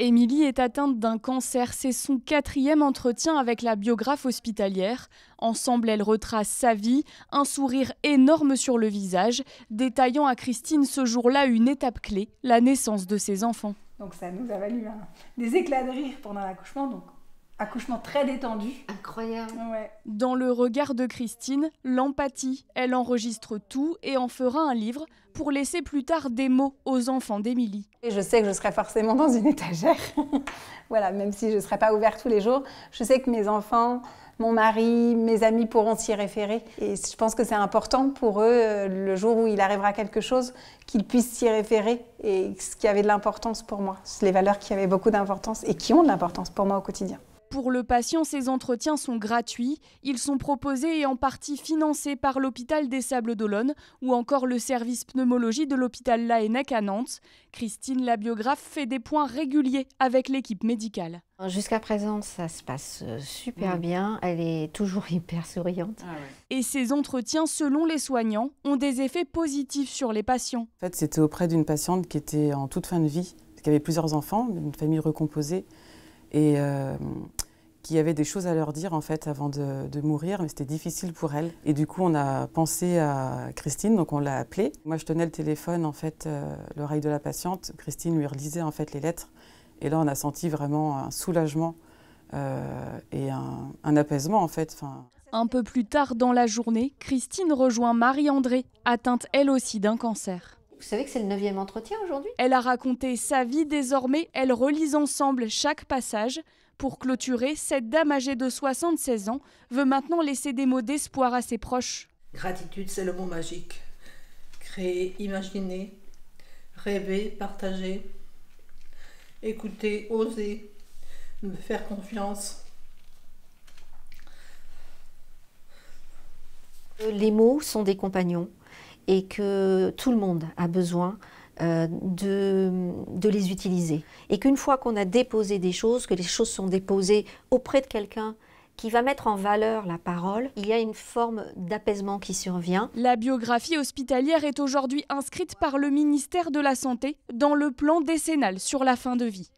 Émilie est atteinte d'un cancer. C'est son quatrième entretien avec la biographe hospitalière. Ensemble, elles retrace sa vie, un sourire énorme sur le visage, détaillant à Christine ce jour-là une étape clé, la naissance de ses enfants. Donc ça nous a valu des éclats de rire pendant l'accouchement, donc accouchement très détendu. Incroyable. Dans le regard de Christine, l'empathie. Elle enregistre tout et en fera un livre pour laisser plus tard des mots aux enfants d'Émilie. Je sais que je serai forcément dans une étagère, voilà, même si je ne serai pas ouverte tous les jours. Je sais que mes enfants, mon mari, mes amis pourront s'y référer. Et je pense que c'est important pour eux, euh, le jour où il arrivera quelque chose, qu'ils puissent s'y référer. Et ce qui avait de l'importance pour moi, les valeurs qui avaient beaucoup d'importance et qui ont de l'importance pour moi au quotidien. Pour le patient, ces entretiens sont gratuits. Ils sont proposés et en partie financés par l'hôpital des Sables d'Olonne ou encore le service pneumologie de l'hôpital Laennec à Nantes. Christine, la biographe, fait des points réguliers avec l'équipe médicale. Jusqu'à présent, ça se passe euh, super bien. Elle est toujours hyper souriante. Ah et ces entretiens, selon les soignants, ont des effets positifs sur les patients. En fait, c'était auprès d'une patiente qui était en toute fin de vie, qui avait plusieurs enfants, une famille recomposée. Et euh, qui avait des choses à leur dire en fait avant de, mourir, mais c'était difficile pour elle. Et du coup, on a pensé à Christine, donc on l'a appelée. Moi, je tenais le téléphone en fait, euh, l'oreille de la patiente. Christine lui relisait en fait les lettres, et là, on a senti vraiment un soulagement euh, et un, apaisement en fait. Un peu plus tard dans la journée, Christine rejoint Marie-André, atteinte elle aussi d'un cancer. Vous savez que c'est le neuvième entretien aujourd'hui Elle a raconté sa vie désormais, elles relisent ensemble chaque passage. Pour clôturer, cette dame âgée de 76 ans veut maintenant laisser des mots d'espoir à ses proches. Gratitude, c'est le mot magique. Créer, imaginer, rêver, partager, écouter, oser, me faire confiance. Les mots sont des compagnons et que tout le monde a besoin euh, de, les utiliser. Et qu'une fois qu'on a déposé des choses, que les choses sont déposées auprès de quelqu'un qui va mettre en valeur la parole, il y a une forme d'apaisement qui survient. La biographie hospitalière est aujourd'hui inscrite par le ministère de la Santé dans le plan décennal sur la fin de vie.